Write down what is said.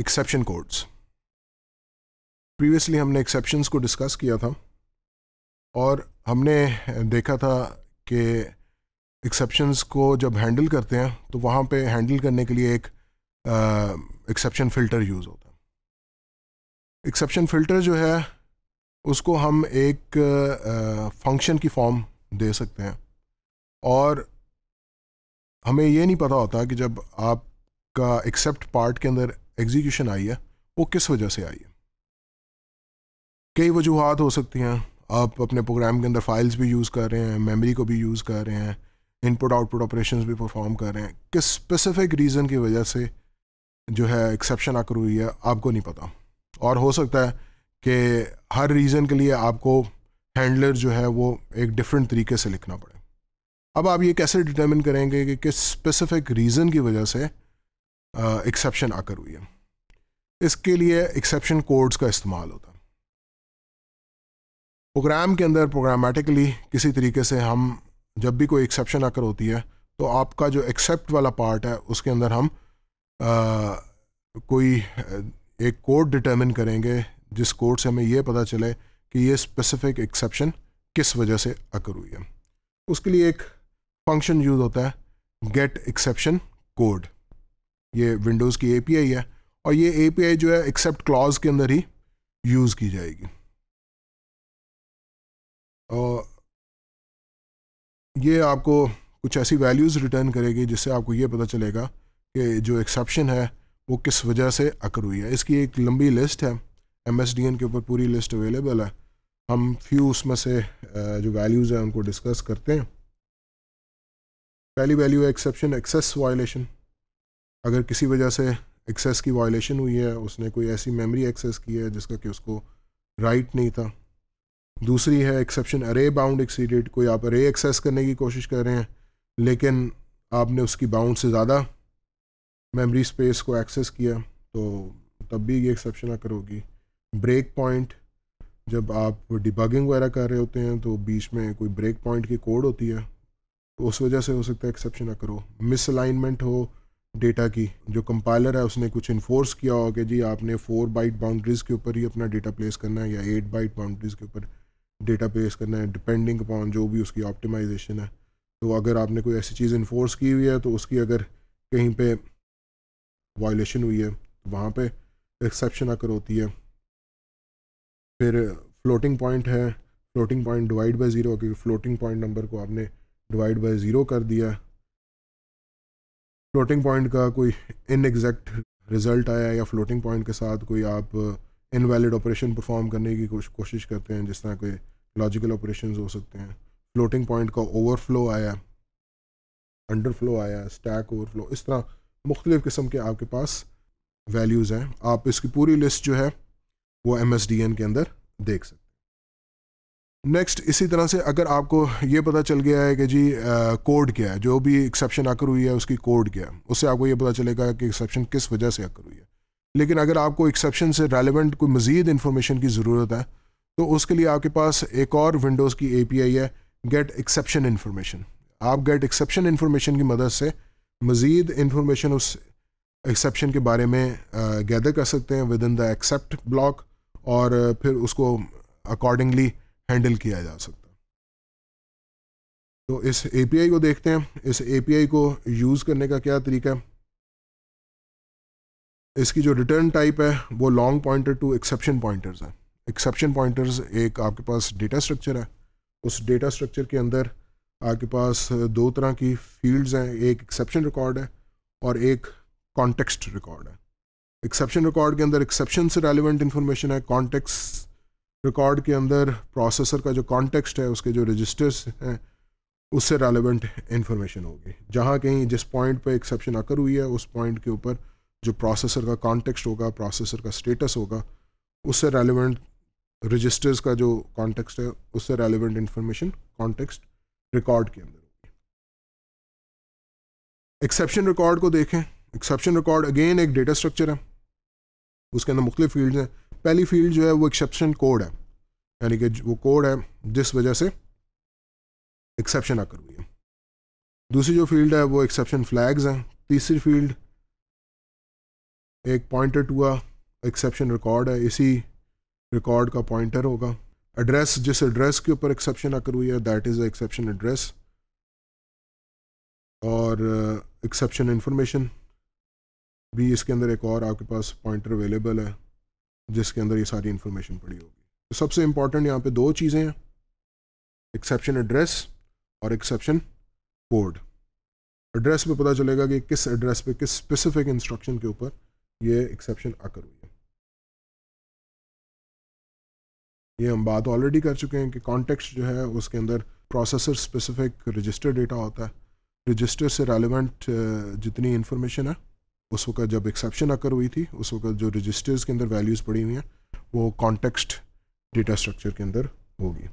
exception codes previously हमने exceptions को discuss किया था और हमने देखा था कि एक्सेप्शंस को जब हैंडल करते हैं तो वहाँ पे हैंडल करने के लिए एक एक्सेप्शन फ़िल्टर यूज़ होता है एक्सेप्शन फ़िल्टर जो है उसको हम एक फंक्शन की फॉर्म दे सकते हैं और हमें ये नहीं पता होता कि जब आपका एक्सेप्ट पार्ट के अंदर एग्जीक्यूशन आई है वो किस वजह से आई है कई वजूहत हो सकती हैं आप अपने प्रोग्राम के अंदर फाइल्स भी यूज़ कर रहे हैं मेमोरी को भी यूज़ कर रहे हैं इनपुट आउटपुट ऑपरेशंस भी परफॉर्म कर रहे हैं किस स्पेसिफिक रीज़न की वजह से जो है एक्सेप्शन आकर हुई है आपको नहीं पता और हो सकता है कि हर रीज़न के लिए आपको हैंडलर जो है वो एक डिफरेंट तरीके से लिखना पड़े अब आप ये कैसे डिटर्मिन करेंगे कि किस स्पेसिफिक रीज़न की वजह से एक्सेप्शन आकर हुई है इसके लिए एक्सेप्शन कोड्स का इस्तेमाल होता है प्रोग्राम के अंदर प्रोग्रामेटिकली किसी तरीके से हम जब भी कोई एक्सेप्शन आकर होती है तो आपका जो एक्सेप्ट वाला पार्ट है उसके अंदर हम आ, कोई एक कोड डिटर्मिन करेंगे जिस कोड से हमें यह पता चले कि ये स्पेसिफिक एक्सेप्शन किस वजह से आकर हुई है उसके लिए एक फंक्शन यूज़ होता है गेट एक्सेप्शन कोड ये विंडोज़ की एपीआई है और ये एपीआई जो है एक्सेप्ट क्लॉज के अंदर ही यूज़ की जाएगी और ये आपको कुछ ऐसी वैल्यूज़ रिटर्न करेगी जिससे आपको ये पता चलेगा कि जो एक्सेप्शन है वो किस वजह से अकर हुई है इसकी एक लंबी लिस्ट है एम के ऊपर पूरी लिस्ट अवेलेबल है हम फ्यू उसमें से जो वैल्यूज़ हैं उनको डिस्कस करते हैं पहली वैल्यू है एक्सेप्शन एक्सेस वायलेशन अगर किसी वजह से एक्सेस की वायलेशन हुई है उसने कोई ऐसी मेमोरी एक्सेस की है जिसका कि उसको राइट नहीं था दूसरी है एक्सेप्शन अरे बाउंड एक्सीडेड कोई आप अरे एक्सेस करने की कोशिश कर रहे हैं लेकिन आपने उसकी बाउंड से ज़्यादा मेमोरी स्पेस को एक्सेस किया तो तब भी ये एक्सेप्शन आकर होगी ब्रेक पॉइंट जब आप डिबगिंग वगैरह कर रहे होते हैं तो बीच में कोई ब्रेक पॉइंट की कोड होती है तो उस वजह से हो सकता है एक्सेप्शन आकर हो मिसअलाइनमेंट हो डेटा की जो कंपाइलर है उसने कुछ इन्फोर्स किया होगा कि जी आपने फोर बाइट बाउंड्रीज़ के ऊपर ही अपना डेटा प्लेस करना है या एट बाइट बाउंड्रीज़ के ऊपर डेटा प्लेस करना है डिपेंडिंग अपॉन जो भी उसकी ऑप्टिमाइजेशन है तो अगर आपने कोई ऐसी चीज़ इन्फोर्स की हुई है तो उसकी अगर कहीं पे वायलेशन हुई है तो वहाँ पे एक्सेप्शन आकर होती है फिर फ्लोटिंग पॉइंट है floating point divide by zero floating point number को आपने डिवाइड बाई ज़ीरो कर दिया फ्लोटिंग पॉइंट का कोई एग्जैक्ट रिजल्ट आया या फ्लोटिंग पॉइंट के साथ कोई आप इनवैलिड ऑपरेशन परफॉर्म करने की कोशिश करते हैं जिस तरह कोई लॉजिकल ऑपरेशन हो सकते हैं फ्लोटिंग पॉइंट का ओवरफ्लो आया अंडरफ्लो आया स्टैक ओवरफ्लो इस तरह मुख्तलिफ़ किस्म के आपके पास वैल्यूज़ हैं आप इसकी पूरी लिस्ट जो है वो एम के अंदर देख सकते हैं नेक्स्ट इसी तरह से अगर आपको ये पता चल गया है कि जी कोड क्या है जो भी एक्सेप्शन आकर हुई है उसकी कोड क्या है उससे आपको ये पता चलेगा कि एक्सेप्शन किस वजह से आकर हुई है लेकिन अगर आपको एक्सेप्शन से रेलिवेंट कोई मज़ीद इन्फॉर्मेशन की ज़रूरत है तो उसके लिए आपके पास एक और विंडोज़ की ए है गेट एक्सेप्शन इन्फॉर्मेशन आप गेट एक्सेप्शन इन्फॉर्मेशन की मदद से मज़ीद इन्फॉर्मेशन उस एक्सेप्शन के बारे में गैदर कर सकते हैं within the except block और फिर उसको अकॉर्डिंगली हैंडल किया जा सकता तो इस एपीआई को देखते हैं इस एपीआई को यूज़ करने का क्या तरीका है इसकी जो रिटर्न टाइप है वो long pointer to exception pointers है एक्सेप्शन पॉइंटर्स एक आपके पास डेटा स्ट्रक्चर है उस डेटा स्ट्रक्चर के अंदर आपके पास दो तरह की फील्ड्स हैं एक एक्सेप्शन रिकॉर्ड है और एक कॉन्टेक्स्ट रिकॉर्ड है एक्सेप्शन रिकॉर्ड के अंदर एक्सेप्शन से रेलिवेंट इन्फॉर्मेशन है कॉन्टेक्स्ट रिकॉर्ड के अंदर प्रोसेसर का जो कॉन्टेक्स्ट है उसके जो रजिस्टर्स हैं उससे रेलिवेंट इन्फॉर्मेशन होगी जहाँ कहीं जिस पॉइंट पर एक्सेप्शन आकर हुई है उस पॉइंट के ऊपर जो प्रोसेसर का कॉन्टेक्स्ट होगा प्रोसेसर का स्टेटस होगा उससे रेलिवेंट रजिस्टर्स का जो कॉन्टेक्स्ट है उससे रेलिवेंट इन्फॉर्मेशन कॉन्टेक्स्ट रिकॉर्ड के अंदर होगी एक्सेप्शन रिकॉर्ड को देखें एक्सेप्शन रिकॉर्ड अगेन एक डेटा स्ट्रक्चर है उसके अंदर मुख्तलिफ फील्ड हैं पहली फील्ड जो है वो एक्सेप्शन कोड है यानी कि वो कोड है जिस वजह से एक्सेप्शन आकर हुई है दूसरी जो फील्ड है वो एक्सेप्शन फ्लैग्स हैं तीसरी फील्ड एक पॉइंटर टू एक्सेप्शन रिकॉर्ड है इसी रिकॉर्ड का पॉइंटर होगा एड्रेस जिस एड्रेस के ऊपर एक्सेप्शन आकर हुई है दैट इज़ एक्सेप्शन एड्रेस और एक्सेप्शन uh, इंफॉर्मेशन भी इसके अंदर एक और आपके पास पॉइंटर अवेलेबल है जिसके अंदर ये सारी इन्फॉर्मेशन पड़ी होगी तो सबसे इम्पॉर्टेंट यहाँ पे दो चीज़ें हैं एक्सेप्शन एड्रेस और एक्सेप्शन कोड एड्रेस पे पता चलेगा कि किस एड्रेस पे किस स्पेसिफिक इंस्ट्रक्शन के ऊपर ये एक्सेप्शन आकर हुई है ये हम बात ऑलरेडी कर चुके हैं कि कॉन्टेक्स्ट जो है उसके अंदर प्रोसेसर स्पेसिफिक रजिस्टर डेटा होता है रजिस्टर से रेलिवेंट जितनी इन्फॉर्मेशन है उस वक्त जब एक्सेप्शन आकर हुई थी उस वक्त जो रजिस्टर्स के अंदर वैल्यूज़ पड़ी हुई हैं वो कॉन्टेक्स्ट डेटा स्ट्रक्चर के अंदर होगी